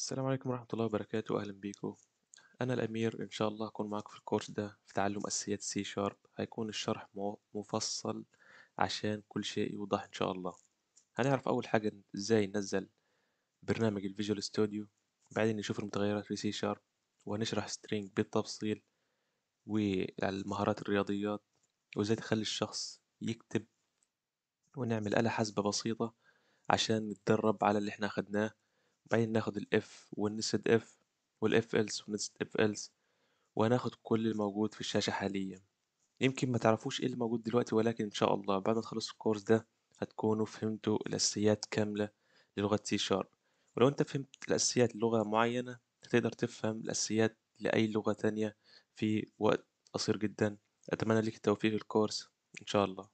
السلام عليكم ورحمة الله وبركاته أهلا بيكم أنا الأمير إن شاء الله هكون معكم في الكورس ده في تعلم أساسيات سي شارب هيكون الشرح مفصل عشان كل شيء يوضح إن شاء الله هنعرف أول حاجة إزاي ننزل برنامج الفيجوال ستوديو بعدين نشوف المتغيرات في سي شارب وهنشرح سترينج بالتفصيل والمهارات الرياضيات وإزاي تخلي الشخص يكتب ونعمل آلة حاسبة بسيطة عشان نتدرب على اللي احنا أخدناه بعدين ناخد الاف والنست اف والاف else والنست اف else وهناخد كل الموجود في الشاشة حاليا يمكن ما تعرفوش ايه اللي موجود دلوقتي ولكن ان شاء الله بعد ما تخلص الكورس ده هتكونوا فهمتوا الاساسيات كاملة للغة سي شارب ولو انت فهمت الاساسيات للغة معينة هتقدر تفهم الاساسيات لأي لغة تانية في وقت قصير جدا أتمنى لك التوفيق في الكورس إن شاء الله